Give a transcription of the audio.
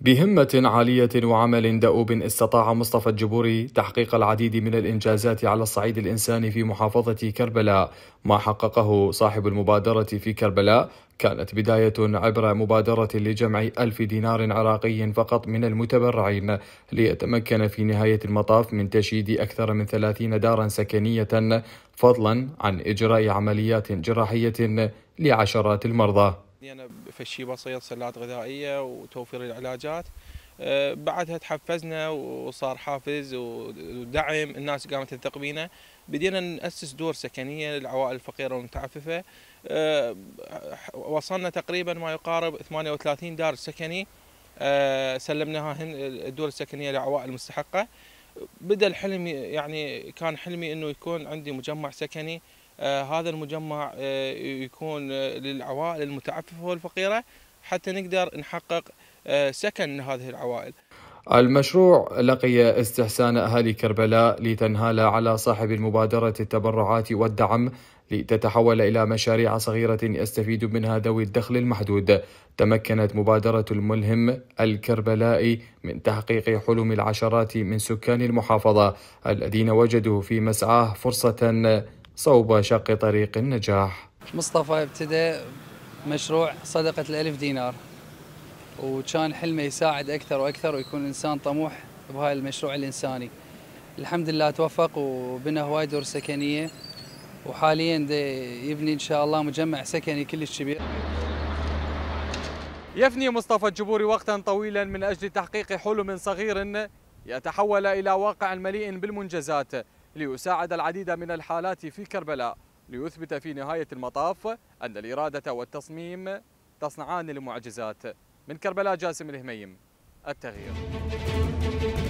بهمة عالية وعمل دؤوب استطاع مصطفى الجبوري تحقيق العديد من الإنجازات على الصعيد الإنساني في محافظة كربلاء ما حققه صاحب المبادرة في كربلاء كانت بداية عبر مبادرة لجمع ألف دينار عراقي فقط من المتبرعين ليتمكن في نهاية المطاف من تشييد أكثر من ثلاثين دارا سكنية فضلا عن إجراء عمليات جراحية لعشرات المرضى انا في بسيط سلات غذائيه وتوفير العلاجات آه، بعدها تحفزنا وصار حافز ودعم الناس قامت تثق بينا بدينا نأسس دور سكنية للعوائل الفقيرة والمتعففة آه، وصلنا تقريبا ما يقارب 38 دار سكني آه، سلمناها الدور السكنية للعوائل المستحقة بدأ الحلم يعني كان حلمي أنه يكون عندي مجمع سكني آه، هذا المجمع آه، يكون آه، للعوائل المتعففة والفقيرة حتى نقدر نحقق سكن لهذه العوائل المشروع لقي استحسان أهالي كربلاء لتنهال على صاحب المبادرة التبرعات والدعم لتتحول إلى مشاريع صغيرة يستفيد منها ذوي الدخل المحدود تمكنت مبادرة الملهم الكربلائي من تحقيق حلم العشرات من سكان المحافظة الذين وجدوا في مسعاه فرصة صوب شق طريق النجاح مصطفى ابتدى مشروع صدقة الألف دينار وكان حلمه يساعد أكثر وأكثر ويكون إنسان طموح بهاي المشروع الإنساني الحمد لله توفق وبنى هواي دور سكنية وحاليا يبني إن شاء الله مجمع سكني كلش كبير يفني مصطفى الجبوري وقتا طويلا من أجل تحقيق حلم صغير يتحول إلى واقع مليء بالمنجزات ليساعد العديد من الحالات في كربلاء ليثبت في نهاية المطاف أن الإرادة والتصميم تصنعان المعجزات من كربلاء جاسم الهميم التغيير